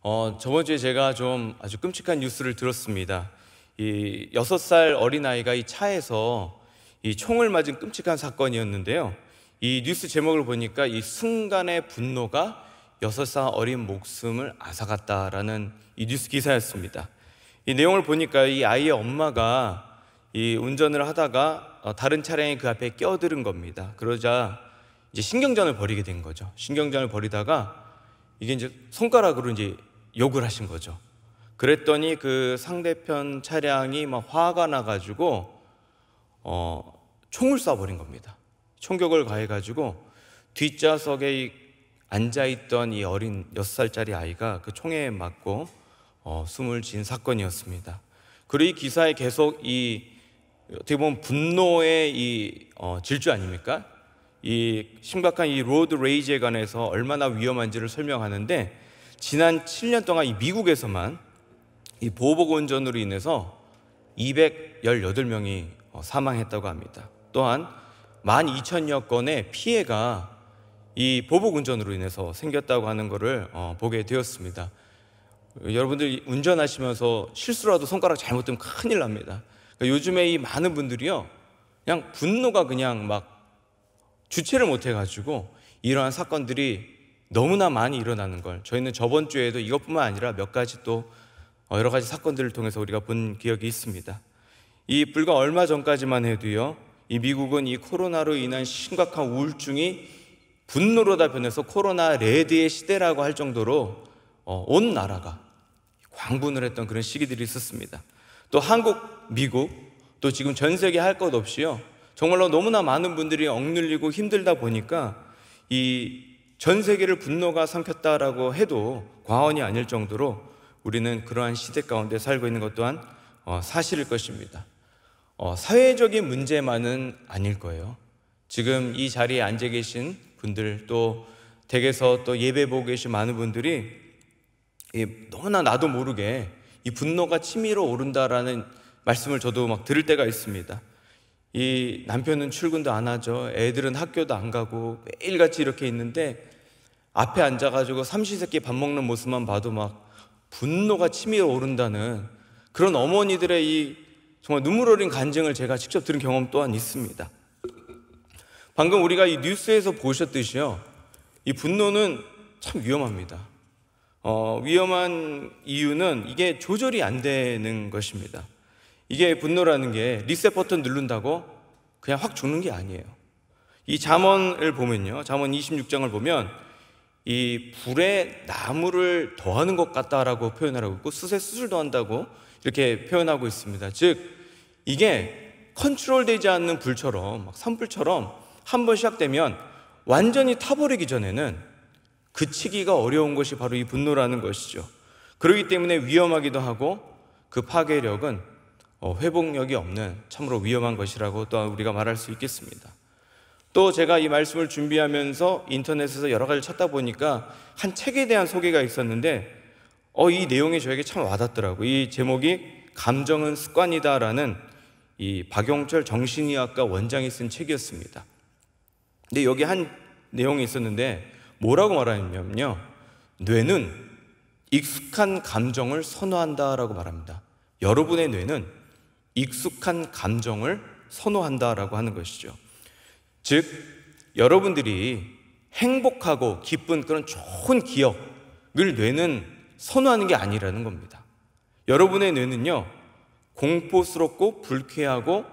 어, 저번 주에 제가 좀 아주 끔찍한 뉴스를 들었습니다. 이 6살 어린아이가 이 차에서 이 총을 맞은 끔찍한 사건이었는데요. 이 뉴스 제목을 보니까 이 순간의 분노가 6살 어린 목숨을 앗아갔다라는 이 뉴스 기사였습니다. 이 내용을 보니까 이 아이의 엄마가 이 운전을 하다가 어, 다른 차량이 그 앞에 끼어들은 겁니다. 그러자 이제 신경전을 벌이게 된 거죠. 신경전을 벌이다가 이게 이제 손가락으로 이제 욕을 하신 거죠. 그랬더니 그 상대편 차량이 막 화가 나가지고 어, 총을 쏴버린 겁니다. 총격을 가해가지고 뒷좌석에 앉아있던 이 어린 6살짜리 아이가 그 총에 맞고 어, 숨을 진 사건이었습니다. 그리고 이 기사에 계속 이 어떻게 보면 분노의 이 어, 질주 아닙니까? 이 심각한 이 로드 레이지에 관해서 얼마나 위험한지를 설명하는데 지난 7년 동안 이 미국에서만 이 보복 운전으로 인해서 218명이 어, 사망했다고 합니다. 또한 12,000여 건의 피해가 이 보복 운전으로 인해서 생겼다고 하는 것을 어, 보게 되었습니다. 여러분들 운전하시면서 실수라도 손가락 잘못되면 큰일 납니다. 그러니까 요즘에 이 많은 분들이요, 그냥 분노가 그냥 막 주체를 못해가지고 이러한 사건들이 너무나 많이 일어나는 걸 저희는 저번 주에도 이것뿐만 아니라 몇 가지 또 어, 여러 가지 사건들을 통해서 우리가 본 기억이 있습니다. 이 불과 얼마 전까지만 해도요. 이 미국은 이 코로나로 인한 심각한 우울증이 분노로 다 변해서 코로나 레드의 시대라고 할 정도로 어, 온 나라가 광분을 했던 그런 시기들이 있었습니다. 또 한국, 미국, 또 지금 전 세계 할 것 없이요. 정말로 너무나 많은 분들이 억눌리고 힘들다 보니까 이전 세계를 분노가 삼켰다라고 해도 과언이 아닐 정도로 우리는 그러한 시대 가운데 살고 있는 것 또한 어, 사실일 것입니다. 어, 사회적인 문제만은 아닐 거예요. 지금 이 자리에 앉아 계신 분들 또 댁에서 또 예배 보고 계신 많은 분들이 너나 나도 모르게 이 분노가 치밀어 오른다라는 말씀을 저도 막 들을 때가 있습니다. 이 남편은 출근도 안 하죠. 애들은 학교도 안 가고 매일같이 이렇게 있는데 앞에 앉아가지고 삼시세끼 밥 먹는 모습만 봐도 막 분노가 치밀어 오른다는 그런 어머니들의 이 정말 눈물 어린 간증을 제가 직접 들은 경험 또한 있습니다. 방금 우리가 이 뉴스에서 보셨듯이요. 이 분노는 참 위험합니다. 어, 위험한 이유는 이게 조절이 안 되는 것입니다. 이게 분노라는 게 리셋 버튼 누른다고 그냥 확 죽는 게 아니에요. 이 잠언을 보면요. 잠언 26장을 보면 이 불에 나무를 더하는 것 같다라고 표현하고 있고 숯에 숯을 더한다고 이렇게 표현하고 있습니다. 즉 이게 컨트롤되지 않는 불처럼 막 산불처럼 한 번 시작되면 완전히 타버리기 전에는 그치기가 어려운 것이 바로 이 분노라는 것이죠. 그러기 때문에 위험하기도 하고 그 파괴력은 어, 회복력이 없는 참으로 위험한 것이라고 또한 우리가 말할 수 있겠습니다. 또 제가 이 말씀을 준비하면서 인터넷에서 여러 가지를 찾다 보니까 한 책에 대한 소개가 있었는데 어, 이 내용이 저에게 참 와닿더라고요. 이 제목이 감정은 습관이다라는 이 박용철 정신의학과 원장이 쓴 책이었습니다. 근데 여기 한 내용이 있었는데 뭐라고 말하냐면요. 뇌는 익숙한 감정을 선호한다라고 말합니다. 여러분의 뇌는 익숙한 감정을 선호한다라고 하는 것이죠. 즉, 여러분들이 행복하고 기쁜 그런 좋은 기억을 뇌는 선호하는 게 아니라는 겁니다. 여러분의 뇌는요, 공포스럽고 불쾌하고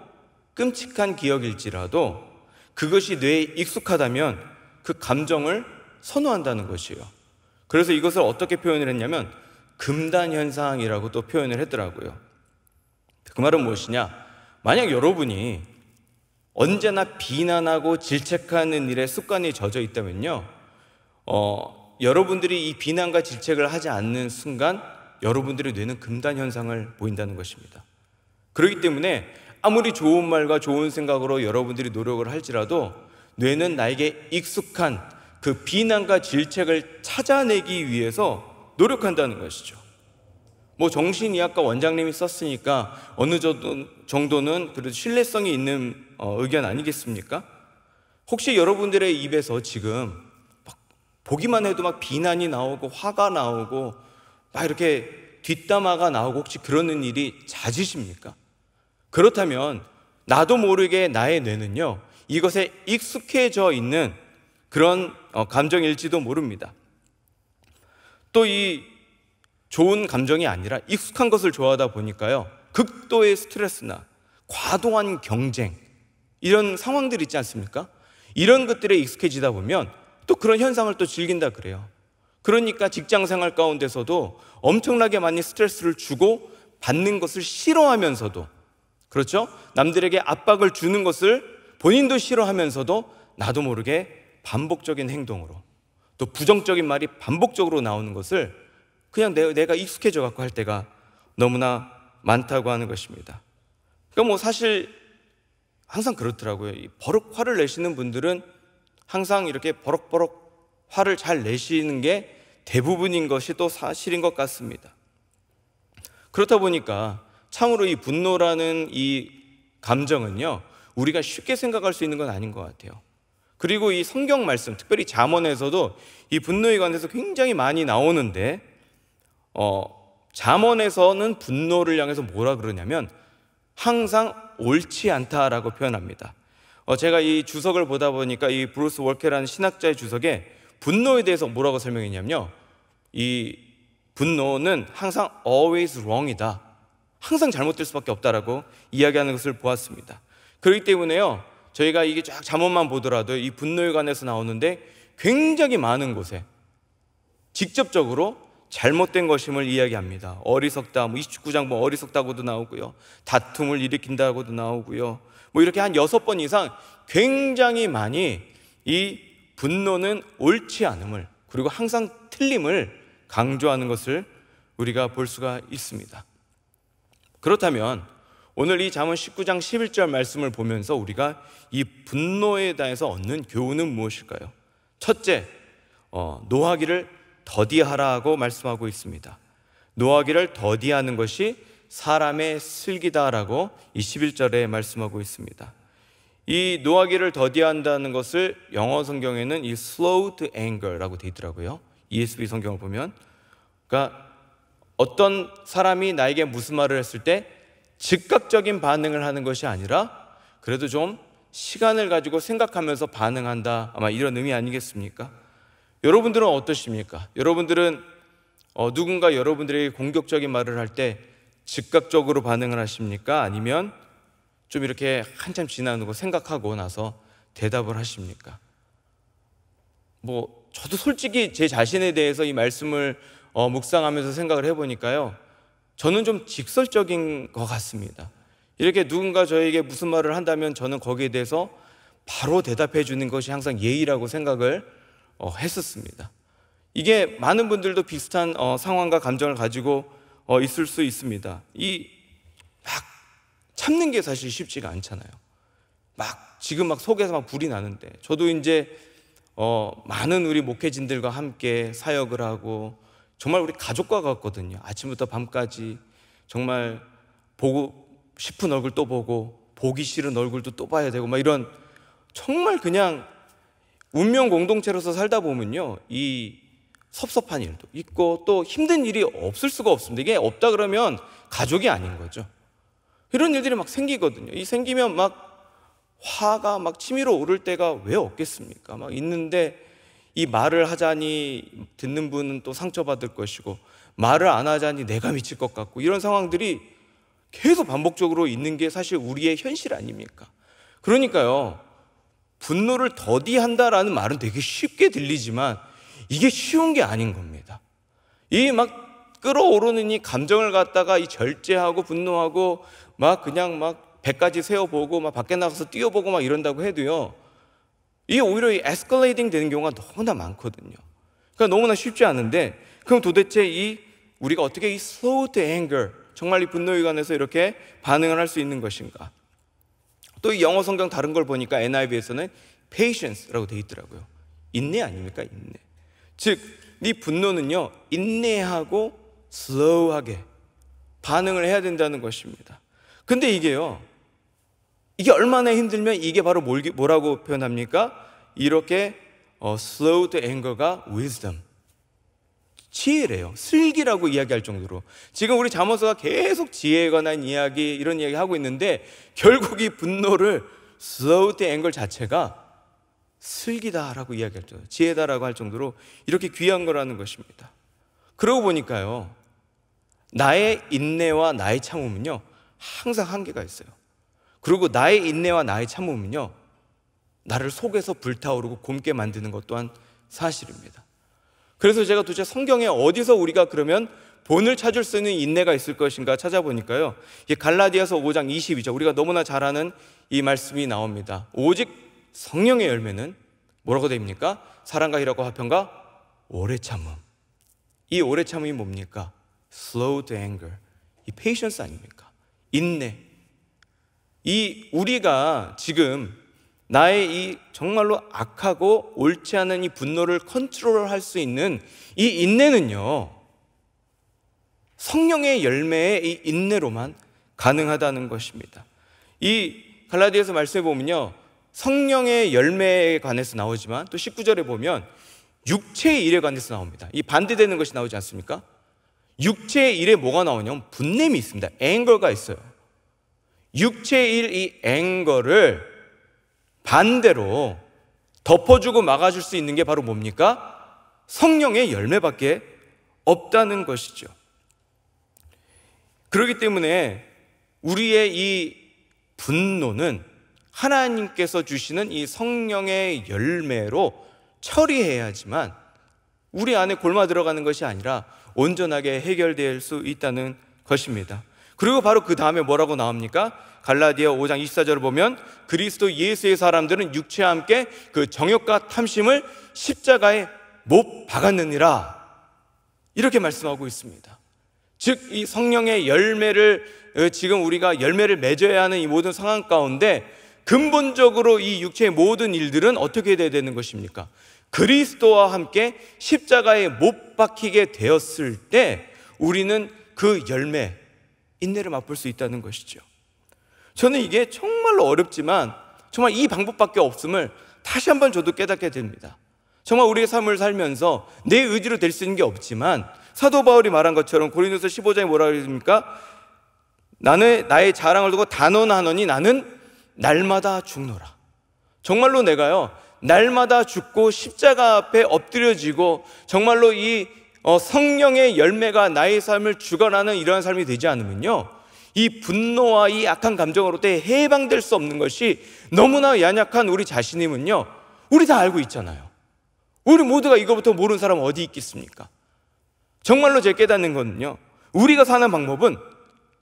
끔찍한 기억일지라도 그것이 뇌에 익숙하다면 그 감정을 선호한다는 것이에요. 그래서 이것을 어떻게 표현을 했냐면 금단현상이라고 또 표현을 했더라고요. 그 말은 무엇이냐? 만약 여러분이 언제나 비난하고 질책하는 일에 습관이 젖어 있다면요. 어, 여러분들이 이 비난과 질책을 하지 않는 순간 여러분들이 뇌는 금단 현상을 보인다는 것입니다. 그렇기 때문에 아무리 좋은 말과 좋은 생각으로 여러분들이 노력을 할지라도 뇌는 나에게 익숙한 그 비난과 질책을 찾아내기 위해서 노력한다는 것이죠. 뭐 정신의학과 원장님이 썼으니까 어느 정도는 그래도 신뢰성이 있는 어, 의견 아니겠습니까? 혹시 여러분들의 입에서 지금 보기만 해도 막 비난이 나오고 화가 나오고 막 이렇게 뒷담화가 나오고 혹시 그러는 일이 잦으십니까? 그렇다면 나도 모르게 나의 뇌는요 이것에 익숙해져 있는 그런 어, 감정일지도 모릅니다. 또 이 좋은 감정이 아니라 익숙한 것을 좋아하다 보니까요 극도의 스트레스나 과도한 경쟁 이런 상황들 있지 않습니까? 이런 것들에 익숙해지다 보면 또 그런 현상을 또 즐긴다 그래요. 그러니까 직장 생활 가운데서도 엄청나게 많이 스트레스를 주고 받는 것을 싫어하면서도 그렇죠? 남들에게 압박을 주는 것을 본인도 싫어하면서도 나도 모르게 반복적인 행동으로 또 부정적인 말이 반복적으로 나오는 것을 그냥 내, 가 익숙해져 갖고 할 때가 너무나 많다고 하는 것입니다. 그러니까 뭐 사실 항상 그렇더라고요. 버럭 화를 내시는 분들은 항상 이렇게 버럭버럭 화를 잘 내시는 게 대부분인 것이 또 사실인 것 같습니다. 그렇다 보니까 참으로 이 분노라는 이 감정은요, 우리가 쉽게 생각할 수 있는 건 아닌 것 같아요. 그리고 이 성경 말씀, 특별히 자언에서도이 분노에 관해서 굉장히 많이 나오는데, 어, 잠언에서는 분노를 향해서 뭐라 그러냐면 항상 옳지 않다라고 표현합니다. 어, 제가 이 주석을 보다 보니까 이 브루스 월케라는 신학자의 주석에 분노에 대해서 뭐라고 설명했냐면요. 이 분노는 항상 always wrong이다. 항상 잘못될 수밖에 없다라고 이야기하는 것을 보았습니다. 그렇기 때문에요. 저희가 이게 쫙 잠언만 보더라도 이 분노에 관해서 나오는데 굉장히 많은 곳에 직접적으로 잘못된 것임을 이야기합니다. 어리석다, 뭐 29장 뭐 어리석다고도 나오고요. 다툼을 일으킨다고도 나오고요. 뭐 이렇게 한 여섯 번 이상 굉장히 많이 이 분노는 옳지 않음을 그리고 항상 틀림을 강조하는 것을 우리가 볼 수가 있습니다. 그렇다면 오늘 이 잠언 19장 11절 말씀을 보면서 우리가 이 분노에 대해서 얻는 교훈은 무엇일까요? 첫째, 어, 노하기를 더디하라고 말씀하고 있습니다. 노하기를 더디하는 것이 사람의 슬기다라고 21절에 말씀하고 있습니다. 이 노하기를 더디한다는 것을 영어 성경에는 이 slow to anger라고 돼 있더라고요. ESV 성경을 보면 그러니까 어떤 사람이 나에게 무슨 말을 했을 때 즉각적인 반응을 하는 것이 아니라 그래도 좀 시간을 가지고 생각하면서 반응한다. 아마 이런 의미 아니겠습니까? 여러분들은 어떠십니까? 여러분들은 어, 누군가 여러분들에게 공격적인 말을 할 때 즉각적으로 반응을 하십니까? 아니면 좀 이렇게 한참 지나고 생각하고 나서 대답을 하십니까? 뭐 저도 솔직히 제 자신에 대해서 이 말씀을 어, 묵상하면서 생각을 해보니까요, 저는 좀 직설적인 것 같습니다. 이렇게 누군가 저에게 무슨 말을 한다면 저는 거기에 대해서 바로 대답해 주는 것이 항상 예의라고 생각을 어, 했었습니다. 이게 많은 분들도 비슷한 어, 상황과 감정을 가지고 어, 있을 수 있습니다. 이 막 참는 게 사실 쉽지가 않잖아요. 막 지금 막 속에서 막 불이 나는데 저도 이제 어, 많은 우리 목회진들과 함께 사역을 하고 정말 우리 가족과 같거든요. 아침부터 밤까지 정말 보고 싶은 얼굴 또 보고 보기 싫은 얼굴도 또 봐야 되고 막 이런 정말 그냥 운명 공동체로서 살다 보면요. 이 섭섭한 일도 있고 또 힘든 일이 없을 수가 없습니다. 이게 없다 그러면 가족이 아닌 거죠. 이런 일들이 막 생기거든요. 이 생기면 막 화가 막 치밀어 오를 때가 왜 없겠습니까? 막 있는데 이 말을 하자니 듣는 분은 또 상처받을 것이고 말을 안 하자니 내가 미칠 것 같고 이런 상황들이 계속 반복적으로 있는 게 사실 우리의 현실 아닙니까? 그러니까요. 분노를 더디한다라는 말은 되게 쉽게 들리지만 이게 쉬운 게 아닌 겁니다. 이 막 끌어오르는 이 감정을 갖다가 이 절제하고 분노하고 막 그냥 막 배까지 세워보고 막 밖에 나가서 뛰어보고 막 이런다고 해도요. 이게 오히려 에스컬레이딩 되는 경우가 너무나 많거든요. 그러니까 너무나 쉽지 않은데 그럼 도대체 이 우리가 어떻게 이 slow to anger 정말 이 분노에 관해서 이렇게 반응을 할 수 있는 것인가? 또이 영어 성경 다른 걸 보니까 NIV에서는 patience라고 돼 있더라고요. 인내 아닙니까? 인내. 즉, 네 분노는요, 인내하고 slow하게 반응을 해야 된다는 것입니다. 근데 이게요, 이게 얼마나 힘들면 이게 바로 뭐라고 표현합니까? 이렇게 어, slow to anger가 wisdom. 지혜래요. 슬기라고 이야기할 정도로. 지금 우리 잠언서가 계속 지혜에 관한 이야기 이런 이야기 하고 있는데 결국 이 분노를 slow t h anger 자체가 슬기다라고 이야기할 정도, 지혜다라고 할 정도로 이렇게 귀한 거라는 것입니다. 그러고 보니까요, 나의 인내와 나의 참음은요 항상 한계가 있어요. 그리고 나의 인내와 나의 참음은요 나를 속에서 불타오르고 곰게 만드는 것 또한 사실입니다. 그래서 제가 도대체 성경에 어디서 우리가 그러면 본을 찾을 수 있는 인내가 있을 것인가 찾아보니까요. 갈라디아서 5장 22절 우리가 너무나 잘 아는 이 말씀이 나옵니다. 오직 성령의 열매는 뭐라고 됩니까? 사랑과 희락과 화평과 오래 참음. 이 오래 참음이 뭡니까? slow to anger. 이 patience 아닙니까? 인내. 이 우리가 지금 나의 이 정말로 악하고 옳지 않은 이 분노를 컨트롤할 수 있는 이 인내는요, 성령의 열매의 이 인내로만 가능하다는 것입니다. 이 갈라디에서 말씀해 보면요, 성령의 열매에 관해서 나오지만 또 19절에 보면 육체의 일에 관해서 나옵니다. 이 반대되는 것이 나오지 않습니까? 육체의 일에 뭐가 나오냐면 분냄이 있습니다. 앵거가 있어요. 육체의 일, 이 앵거를 반대로 덮어주고 막아줄 수 있는 게 바로 뭡니까? 성령의 열매밖에 없다는 것이죠. 그렇기 때문에 우리의 이 분노는 하나님께서 주시는 이 성령의 열매로 처리해야지만 우리 안에 골마 들어가는 것이 아니라 온전하게 해결될 수 있다는 것입니다. 그리고 바로 그 다음에 뭐라고 나옵니까? 갈라디아 5장 24절을 보면 그리스도 예수의 사람들은 육체와 함께 그 정욕과 탐심을 십자가에 못 박았느니라. 이렇게 말씀하고 있습니다. 즉, 이 성령의 열매를, 어, 지금 우리가 열매를 맺어야 하는 이 모든 상황 가운데 근본적으로 이 육체의 모든 일들은 어떻게 돼야 되는 것입니까? 그리스도와 함께 십자가에 못 박히게 되었을 때 우리는 그 열매, 인내를 맛볼 수 있다는 것이죠. 저는 이게 정말로 어렵지만 정말 이 방법밖에 없음을 다시 한번 저도 깨닫게 됩니다. 정말 우리의 삶을 살면서 내 의지로 될 수 있는 게 없지만 사도 바울이 말한 것처럼 고린도서 15장에 뭐라 그랬습니까? 나는 나의 자랑을 두고 단언하노니 나는 날마다 죽노라. 정말로 내가요. 날마다 죽고 십자가 앞에 엎드려지고 정말로 이 어, 성령의 열매가 나의 삶을 주관하는 이러한 삶이 되지 않으면요. 이 분노와 이 악한 감정으로부터 해방될 수 없는 것이 너무나 연약한 우리 자신임은요. 우리 다 알고 있잖아요. 우리 모두가 이거부터 모르는 사람 어디 있겠습니까? 정말로 제 깨닫는 거는요. 우리가 사는 방법은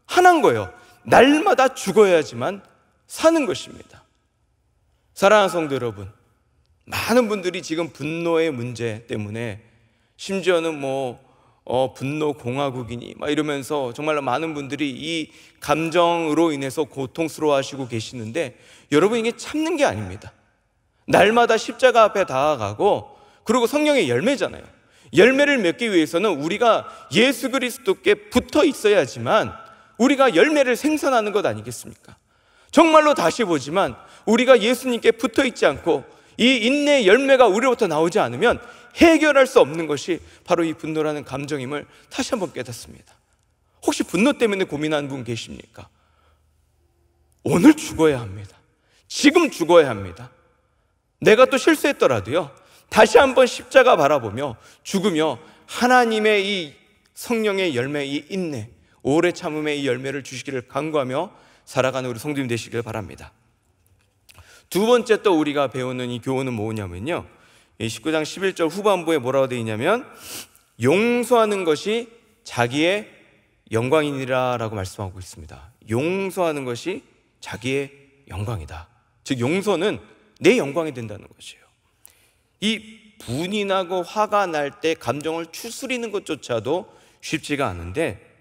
하나인 거예요. 날마다 죽어야지만 사는 것입니다. 사랑하는 성도 여러분, 많은 분들이 지금 분노의 문제 때문에 심지어는 뭐 어, 분노 공화국이니 막 이러면서 정말로 많은 분들이 이 감정으로 인해서 고통스러워하시고 계시는데 여러분 이게 참는 게 아닙니다. 날마다 십자가 앞에 다가가고 그리고 성령의 열매잖아요. 열매를 맺기 위해서는 우리가 예수 그리스도께 붙어 있어야지만 우리가 열매를 생산하는 것 아니겠습니까? 정말로 다시 보지만 우리가 예수님께 붙어 있지 않고 이 인내의 열매가 우리로부터 나오지 않으면 해결할 수 없는 것이 바로 이 분노라는 감정임을 다시 한번 깨닫습니다. 혹시 분노 때문에 고민하는 분 계십니까? 오늘 죽어야 합니다. 지금 죽어야 합니다. 내가 또 실수했더라도요. 다시 한번 십자가 바라보며 죽으며 하나님의 이 성령의 열매, 이 인내, 오래 참음의 이 열매를 주시기를 간구하며 살아가는 우리 성도님 되시길 바랍니다. 두 번째 또 우리가 배우는 이 교훈은 뭐냐면요. 19장 예, 11절 후반부에 뭐라고 되어 있냐면 용서하는 것이 자기의 영광이니라라고 말씀하고 있습니다. 용서하는 것이 자기의 영광이다. 즉 용서는 내 영광이 된다는 것이에요. 이 분이 나고 화가 날 때 감정을 추스리는 것조차도 쉽지가 않은데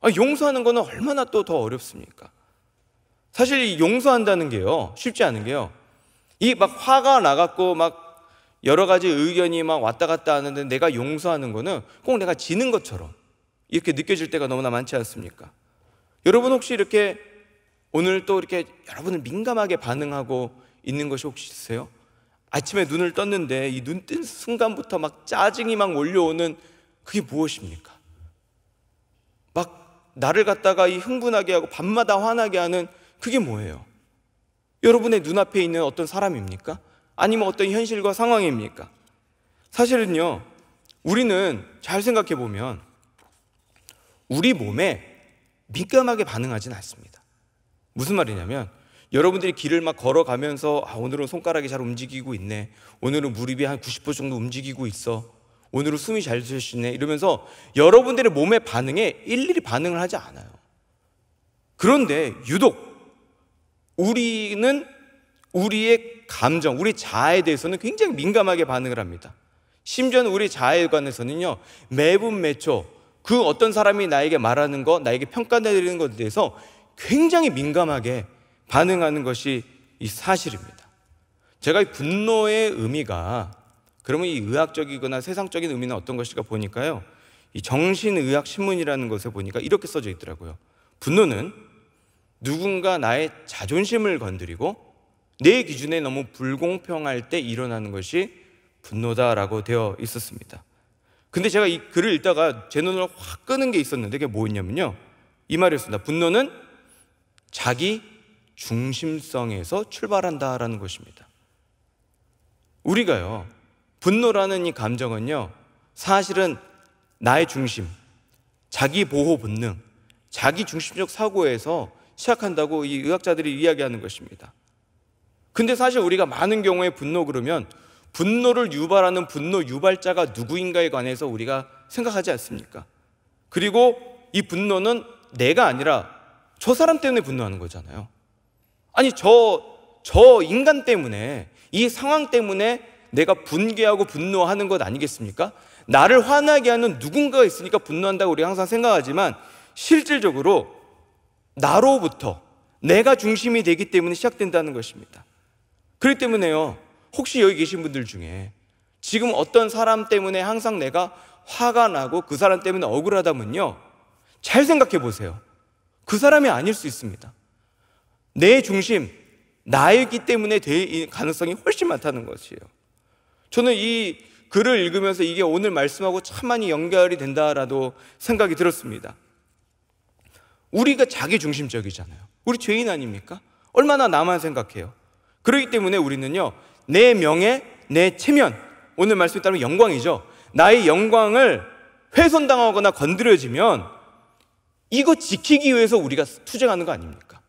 아, 용서하는 거는 얼마나 또 더 어렵습니까? 사실 용서한다는 게요 쉽지 않은 게요. 이 막 화가 나갖고 막 여러 가지 의견이 막 왔다 갔다 하는데 내가 용서하는 거는 꼭 내가 지는 것처럼 이렇게 느껴질 때가 너무나 많지 않습니까? 여러분 혹시 이렇게 오늘 또 이렇게 여러분을 민감하게 반응하고 있는 것이 혹시 있으세요? 아침에 눈을 떴는데 이 눈 뜬 순간부터 막 짜증이 막 몰려오는 그게 무엇입니까? 막 나를 갖다가 이 흥분하게 하고 밤마다 화나게 하는 그게 뭐예요? 여러분의 눈앞에 있는 어떤 사람입니까? 아니면 어떤 현실과 상황입니까? 사실은요, 우리는 잘 생각해 보면 우리 몸에 민감하게 반응하진 않습니다. 무슨 말이냐면 여러분들이 길을 막 걸어가면서 아, 오늘은 손가락이 잘 움직이고 있네. 오늘은 무릎이 한 90% 정도 움직이고 있어. 오늘은 숨이 잘 쉬시네. 이러면서 여러분들의 몸의 반응에 일일이 반응을 하지 않아요. 그런데 유독 우리는 우리의 감정, 우리 자아에 대해서는 굉장히 민감하게 반응을 합니다. 심지어는 우리 자아에 관해서는요, 매분 매초 그 어떤 사람이 나에게 말하는 것, 나에게 평가내리는 것에 대해서 굉장히 민감하게 반응하는 것이 이 사실입니다. 제가 이 분노의 의미가 그러면 이 의학적이거나 세상적인 의미는 어떤 것일까 보니까요. 이 정신의학 신문이라는 것에 보니까 이렇게 써져 있더라고요. 분노는 누군가 나의 자존심을 건드리고 내 기준에 너무 불공평할 때 일어나는 것이 분노다라고 되어 있었습니다. 근데 제가 이 글을 읽다가 제 눈을 확 끄는 게 있었는데 그게 뭐였냐면요. 이 말이었습니다. 분노는 자기 중심성에서 출발한다라는 것입니다. 우리가요, 분노라는 이 감정은요, 사실은 나의 중심, 자기 보호 본능, 자기 중심적 사고에서 시작한다고 이 의학자들이 이야기하는 것입니다. 근데 사실 우리가 많은 경우에 분노 그러면 분노를 유발하는 분노 유발자가 누구인가에 관해서 우리가 생각하지 않습니까? 그리고 이 분노는 내가 아니라 저 사람 때문에 분노하는 거잖아요. 아니, 저, 저 인간 때문에, 이 상황 때문에 내가 분개하고 분노하는 것 아니겠습니까? 나를 화나게 하는 누군가가 있으니까 분노한다고 우리 항상 생각하지만 실질적으로 나로부터 내가 중심이 되기 때문에 시작된다는 것입니다. 그렇기 때문에요. 혹시 여기 계신 분들 중에 지금 어떤 사람 때문에 항상 내가 화가 나고 그 사람 때문에 억울하다면요. 잘 생각해 보세요. 그 사람이 아닐 수 있습니다. 내 중심, 나이기 때문에 될 가능성이 훨씬 많다는 것이에요. 저는 이 글을 읽으면서 이게 오늘 말씀하고 참 많이 연결이 된다라도 생각이 들었습니다. 우리가 자기 중심적이잖아요. 우리 죄인 아닙니까? 얼마나 나만 생각해요. 그렇기 때문에 우리는요, 내 명예, 내 체면, 오늘 말씀에 따르면 영광이죠. 나의 영광을 훼손당하거나 건드려지면 이거 지키기 위해서 우리가 투쟁하는 거 아닙니까?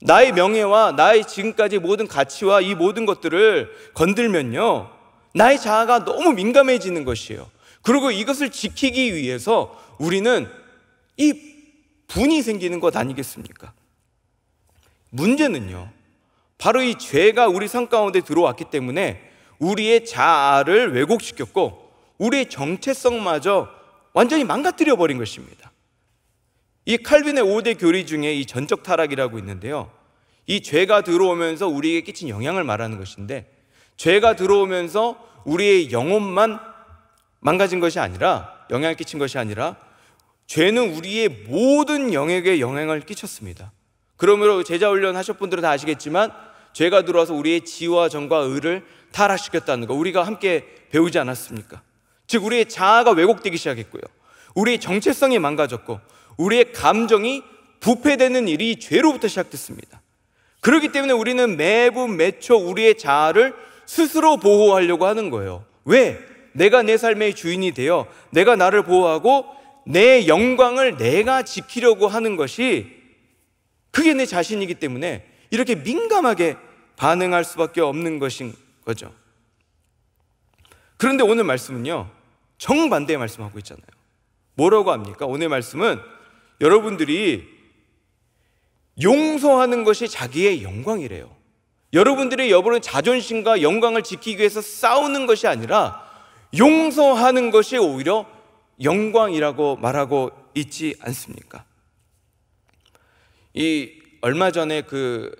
나의 명예와 나의 지금까지 모든 가치와 이 모든 것들을 건들면요, 나의 자아가 너무 민감해지는 것이에요. 그리고 이것을 지키기 위해서 우리는 이 분이 생기는 것 아니겠습니까? 문제는요, 바로 이 죄가 우리 삶 가운데 들어왔기 때문에 우리의 자아를 왜곡시켰고 우리의 정체성마저 완전히 망가뜨려 버린 것입니다. 이 칼빈의 5대 교리 중에 이 전적 타락이라고 있는데요. 이 죄가 들어오면서 우리에게 끼친 영향을 말하는 것인데 죄가 들어오면서 우리의 영혼만 망가진 것이 아니라 영향을 끼친 것이 아니라 죄는 우리의 모든 영역에 영향을 끼쳤습니다. 그러므로 제자 훈련 하셨 분들은 다 아시겠지만 죄가 들어와서 우리의 지와 정과 의를 타락시켰다는 거 우리가 함께 배우지 않았습니까? 즉 우리의 자아가 왜곡되기 시작했고요. 우리의 정체성이 망가졌고 우리의 감정이 부패되는 일이 죄로부터 시작됐습니다. 그렇기 때문에 우리는 매분 매초 우리의 자아를 스스로 보호하려고 하는 거예요. 왜? 내가 내 삶의 주인이 되어 내가 나를 보호하고 내 영광을 내가 지키려고 하는 것이 그게 내 자신이기 때문에 이렇게 민감하게 반응할 수밖에 없는 것인 거죠. 그런데 오늘 말씀은요, 정반대의 말씀하고 있잖아요. 뭐라고 합니까? 오늘 말씀은 여러분들이 용서하는 것이 자기의 영광이래요. 여러분들의 여부는 자존심과 영광을 지키기 위해서 싸우는 것이 아니라 용서하는 것이 오히려 영광이라고 말하고 있지 않습니까? 이 얼마 전에 그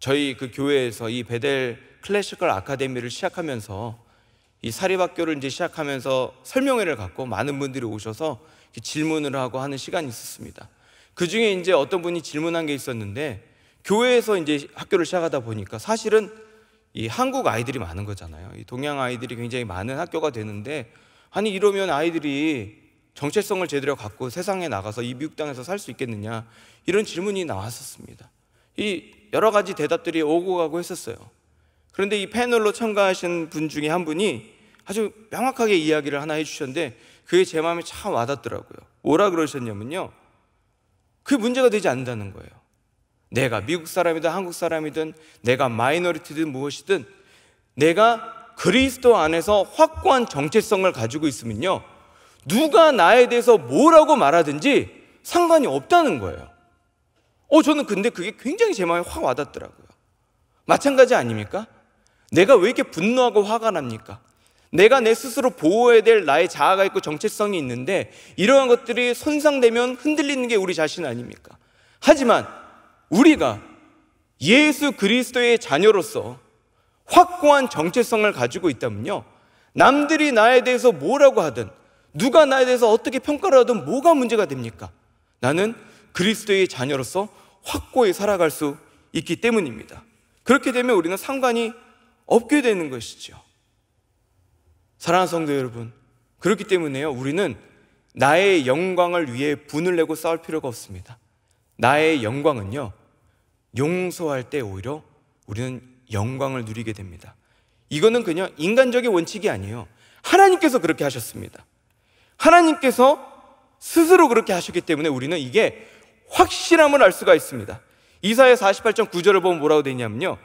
저희 그 교회에서 이 베델 클래식컬 아카데미를 시작하면서 이 사립학교를 이제 시작하면서 설명회를 갖고 많은 분들이 오셔서 질문을 하고 하는 시간이 있었습니다. 그 중에 이제 어떤 분이 질문한 게 있었는데 교회에서 이제 학교를 시작하다 보니까 사실은 이 한국 아이들이 많은 거잖아요. 이 동양 아이들이 굉장히 많은 학교가 되는데 아니 이러면 아이들이 정체성을 제대로 갖고 세상에 나가서 이 미국 땅에서 살 수 있겠느냐 이런 질문이 나왔었습니다. 이 여러 가지 대답들이 오고 가고 했었어요. 그런데 이 패널로 참가하신 분 중에 한 분이 아주 명확하게 이야기를 하나 해주셨는데 그게 제 마음에 참 와닿더라고요. 뭐라 그러셨냐면요. 그 문제가 되지 않는다는 거예요. 내가 미국 사람이든 한국 사람이든 내가 마이너리티든 무엇이든 내가 그리스도 안에서 확고한 정체성을 가지고 있으면요. 누가 나에 대해서 뭐라고 말하든지 상관이 없다는 거예요. 어, 저는 근데 그게 굉장히 제 마음에 확 와닿더라고요. 마찬가지 아닙니까? 내가 왜 이렇게 분노하고 화가 납니까? 내가 내 스스로 보호해야 될 나의 자아가 있고 정체성이 있는데 이러한 것들이 손상되면 흔들리는 게 우리 자신 아닙니까? 하지만 우리가 예수 그리스도의 자녀로서 확고한 정체성을 가지고 있다면요. 남들이 나에 대해서 뭐라고 하든 누가 나에 대해서 어떻게 평가를 하든 뭐가 문제가 됩니까? 나는 그리스도의 자녀로서 확고히 살아갈 수 있기 때문입니다. 그렇게 되면 우리는 상관이 없게 되는 것이지요. 사랑하는 성도 여러분, 그렇기 때문에요. 우리는 나의 영광을 위해 분을 내고 싸울 필요가 없습니다. 나의 영광은요, 용서할 때 오히려 우리는 영광을 누리게 됩니다. 이거는 그냥 인간적인 원칙이 아니에요. 하나님께서 그렇게 하셨습니다. 하나님께서 스스로 그렇게 하셨기 때문에 우리는 이게 확실함을 알 수가 있습니다. 이사야 4 8 9절을 보면 뭐라고 되냐면요내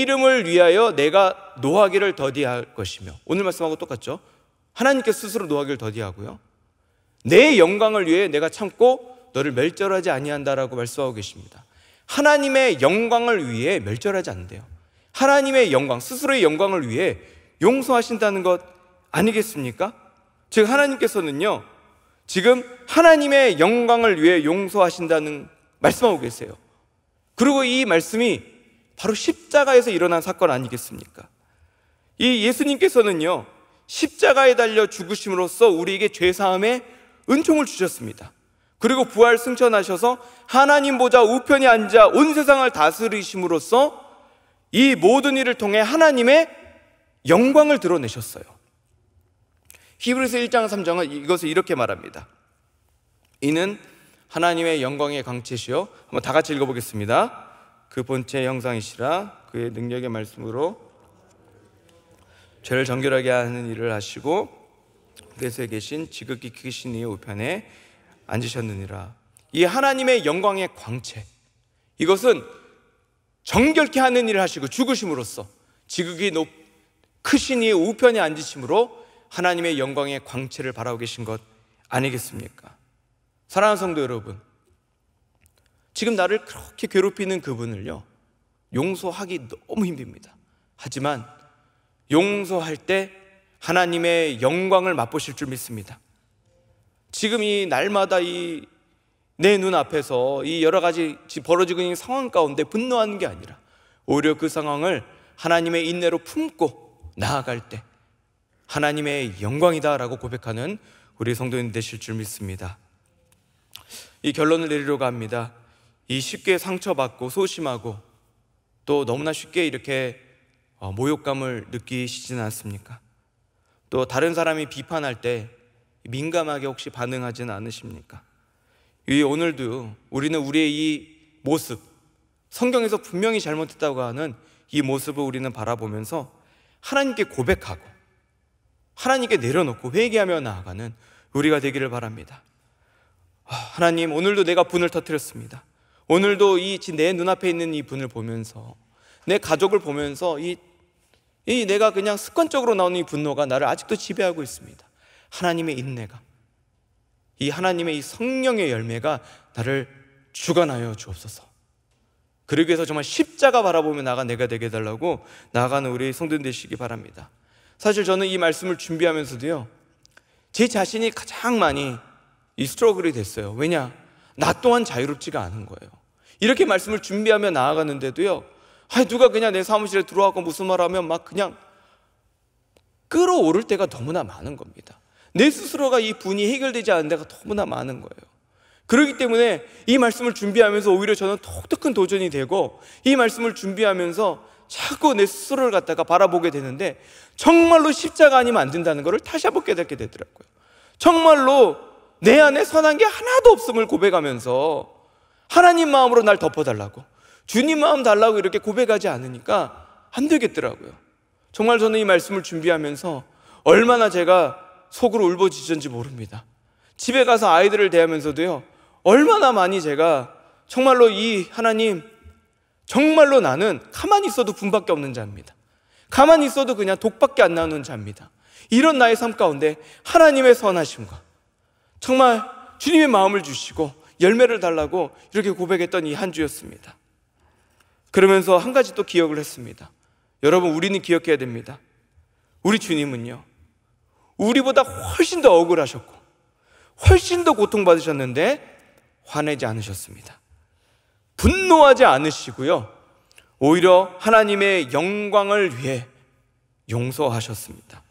이름을 위하여 내가 노하기를 더디할 것이며 오늘 말씀하고 똑같죠. 하나님께 스스로 노하기를 더디하고요. 내 영광을 위해 내가 참고 너를 멸절하지 아니한다라고 말씀하고 계십니다. 하나님의 영광을 위해 멸절하지 않는데요. 하나님의 영광, 스스로의 영광을 위해 용서하신다는 것 아니겠습니까? 즉 하나님께서는요. 지금 하나님의 영광을 위해 용서하신다는 말씀하고 계세요. 그리고 이 말씀이 바로 십자가에서 일어난 사건 아니겠습니까? 이 예수님께서는요. 십자가에 달려 죽으심으로써 우리에게 죄 사함의 은총을 주셨습니다. 그리고 부활 승천하셔서 하나님 보좌 우편에 앉아 온 세상을 다스리심으로써 이 모든 일을 통해 하나님의 영광을 드러내셨어요. 히브리서 1장 3장은 이것을 이렇게 말합니다. 이는 하나님의 영광의 강체시요. 한번 다 같이 읽어보겠습니다. 그 본체 형상이시라 그의 능력의 말씀으로 죄를 정결하게 하는 일을 하시고 그에서 계신 지극히 크신 이의 우편에 앉으셨느니라. 이 하나님의 영광의 광채 이것은 정결케 하는 일을 하시고 죽으심으로써 지극히 높 크신 이의 우편에 앉으심으로 하나님의 영광의 광채를 바라고 계신 것 아니겠습니까? 사랑하는 성도 여러분, 지금 나를 그렇게 괴롭히는 그분을요, 용서하기 너무 힘듭니다. 하지만 용서할 때 하나님의 영광을 맛보실 줄 믿습니다. 지금 이 날마다 이 내 눈앞에서 이 여러 가지 벌어지고 있는 상황 가운데 분노하는 게 아니라 오히려 그 상황을 하나님의 인내로 품고 나아갈 때 하나님의 영광이다라고 고백하는 우리 성도님 되실 줄 믿습니다. 이 결론을 내리려고 합니다. 이 쉽게 상처받고 소심하고 또 너무나 쉽게 이렇게 어, 모욕감을 느끼시지는 않습니까? 또 다른 사람이 비판할 때 민감하게 혹시 반응하지는 않으십니까? 이 오늘도 우리는 우리의 이 모습, 성경에서 분명히 잘못했다고 하는 이 모습을 우리는 바라보면서 하나님께 고백하고 하나님께 내려놓고 회개하며 나아가는 우리가 되기를 바랍니다. 아, 하나님, 오늘도 내가 분을 터뜨렸습니다. 오늘도 이 내 눈앞에 있는 이 분을 보면서 내 가족을 보면서 이, 이 내가 그냥 습관적으로 나오는 이 분노가 나를 아직도 지배하고 있습니다. 하나님의 인내가 이 하나님의 이 성령의 열매가 나를 주관하여 주옵소서. 그러기 위해서 정말 십자가 바라보며 나가 내가 되게 달라고 나가는 우리 성도 되시기 바랍니다. 사실 저는 이 말씀을 준비하면서도요, 제 자신이 가장 많이 이 스트러글이 됐어요. 왜냐? 나 또한 자유롭지가 않은 거예요. 이렇게 말씀을 준비하며 나아가는데도요, 아, 누가 그냥 내 사무실에 들어와서 무슨 말 하면 막 그냥 끌어오를 때가 너무나 많은 겁니다. 내 스스로가 이 분이 해결되지 않은 데가 너무나 많은 거예요. 그렇기 때문에 이 말씀을 준비하면서 오히려 저는 독특한 도전이 되고 이 말씀을 준비하면서 자꾸 내 스스로를 갖다가 바라보게 되는데 정말로 십자가 아니면 안 된다는 것을 다시 한번 깨닫게 되더라고요. 정말로 내 안에 선한 게 하나도 없음을 고백하면서 하나님 마음으로 날 덮어달라고 주님 마음 달라고 이렇게 고백하지 않으니까 안 되겠더라고요. 정말 저는 이 말씀을 준비하면서 얼마나 제가 속으로 울부짖었는지 모릅니다. 집에 가서 아이들을 대하면서도요. 얼마나 많이 제가 정말로 이 하나님 정말로 나는 가만히 있어도 분밖에 없는 자입니다. 가만히 있어도 그냥 독밖에 안 나오는 자입니다. 이런 나의 삶 가운데 하나님의 선하심과 정말 주님의 마음을 주시고 열매를 달라고 이렇게 고백했던 이 한 주였습니다. 그러면서 한 가지 또 기억을 했습니다. 여러분, 우리는 기억해야 됩니다. 우리 주님은요, 우리보다 훨씬 더 억울하셨고, 훨씬 더 고통받으셨는데, 화내지 않으셨습니다. 분노하지 않으시고요. 오히려 하나님의 영광을 위해 용서하셨습니다.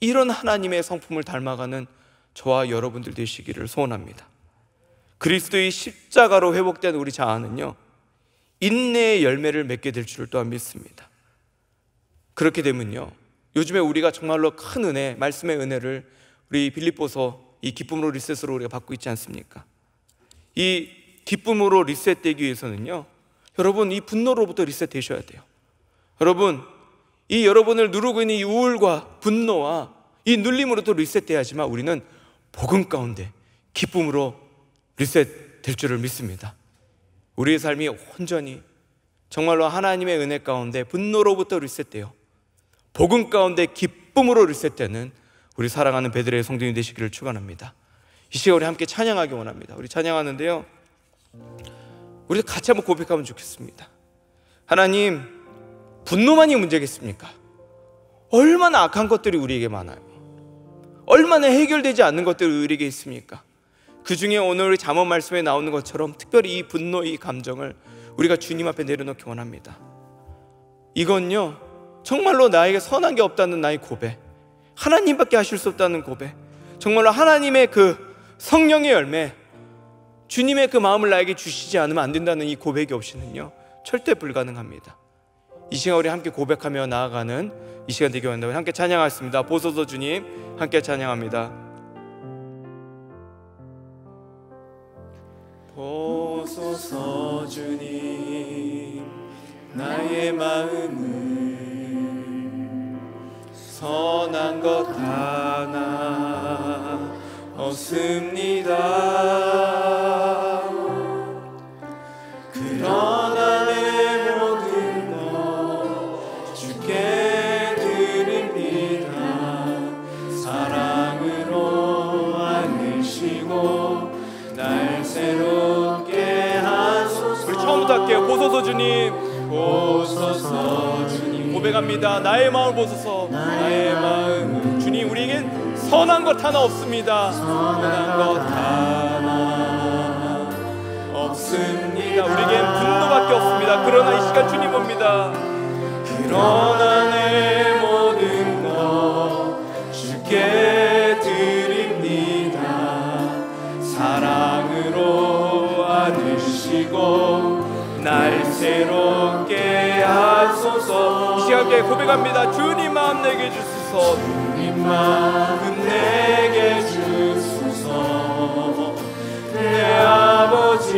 이런 하나님의 성품을 닮아가는 저와 여러분들 되시기를 소원합니다. 그리스도의 십자가로 회복된 우리 자아는요, 인내의 열매를 맺게 될 줄을 또한 믿습니다. 그렇게 되면요, 요즘에 우리가 정말로 큰 은혜, 말씀의 은혜를 우리 빌립보서 이 기쁨으로 리셋으로 우리가 받고 있지 않습니까? 이 기쁨으로 리셋되기 위해서는요, 여러분 이 분노로부터 리셋되셔야 돼요. 여러분, 이 여러분을 누르고 있는 이 우울과 분노와 이눌림으로부 리셋돼야지만 우리는 복음 가운데 기쁨으로 리셋될 줄을 믿습니다. 우리의 삶이 온전히 정말로 하나님의 은혜 가운데 분노로부터 리셋돼요. 복음 가운데 기쁨으로 리셋되는 우리 사랑하는 베드레의 성도님 되시기를 축원합니다. 이 시간 우리 함께 찬양하기 원합니다. 우리 찬양하는데요. 우리도 같이 한번 고백하면 좋겠습니다. 하나님, 분노만이 문제겠습니까? 얼마나 악한 것들이 우리에게 많아요. 얼마나 해결되지 않는 것들이 우리에게 있습니까? 그 중에 오늘 잠언 말씀에 나오는 것처럼 특별히 이 분노, 이 감정을 우리가 주님 앞에 내려놓기 원합니다. 이건요, 정말로 나에게 선한 게 없다는 나의 고백, 하나님밖에 하실 수 없다는 고백, 정말로 하나님의 그 성령의 열매, 주님의 그 마음을 나에게 주시지 않으면 안 된다는 이 고백이 없이는요 절대 불가능합니다. 이 시간 우리 함께 고백하며 나아가는 이 시간 되기 원합니다. 함께 찬양하겠습니다. 보소서 주님 함께 찬양합니다. 보소서 주님 나의 마음을 선한 것 하나 없습니다. 나옵니다. 나의 마음을 보소서. 나의 마음. 주님, 우리에겐 선한 것 하나 없습니다. 선한 것 하나 없습니다. 우리에겐 분노밖에 없습니다. 그러나 이 시간 주님 옵니다. 그러나 내 모든 것 주께 드립니다. 사랑으로 안으시고 날 새롭게 하소서. 함께 고백합니다. 주님 마음 내게 주소서. 주님 마음 내게 주소서. 내 아버지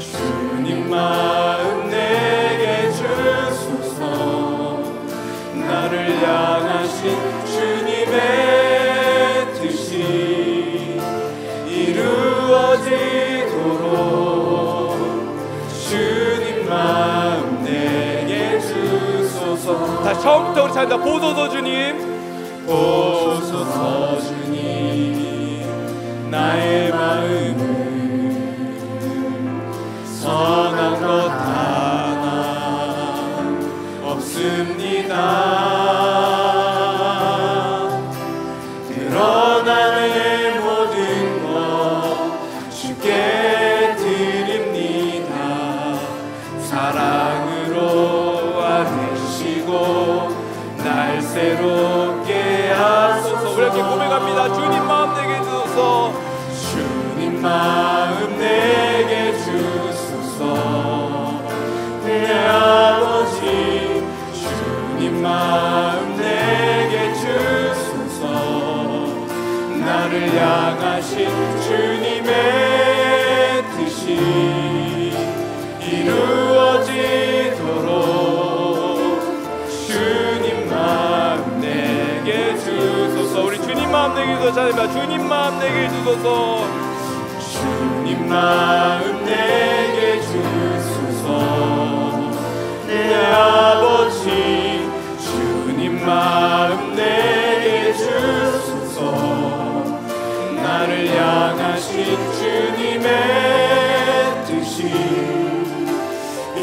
주님 마음 처음부터 우리 찬다 보소서 주님 보소서 주님 나의 마음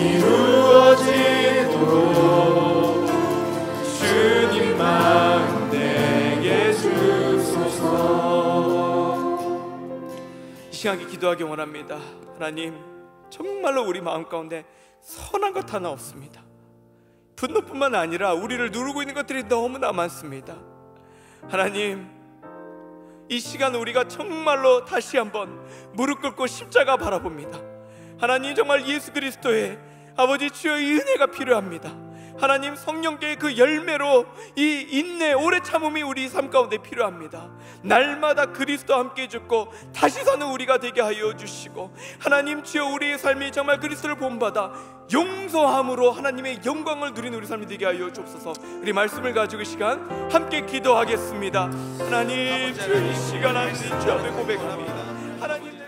이루어지도록 주님만 내게 주소서 시간에 기도하기 원합니다 하나님 정말로 우리 마음 가운데 선한 것 하나 없습니다 분노뿐만 아니라 우리를 누르고 있는 것들이 너무나 많습니다 하나님 이 시간 우리가 정말로 다시 한번 무릎 꿇고 십자가 바라봅니다. 하나님 정말 예수 그리스도의 아버지 주여 이 은혜가 필요합니다. 하나님 성령께의 그 열매로 이 인내 오래 참음이 우리 삶 가운데 필요합니다. 날마다 그리스도 함께 죽고 다시 사는 우리가 되게 하여 주시고 하나님 주여 우리의 삶이 정말 그리스도를 본받아 용서함으로 하나님의 영광을 누리는 우리 삶이 되게 하여 주옵소서. 우리 말씀을 가지고 시간 함께 기도하겠습니다. 하나님 주여 이 시간 안에 주 앞에 고백합니다. 하나님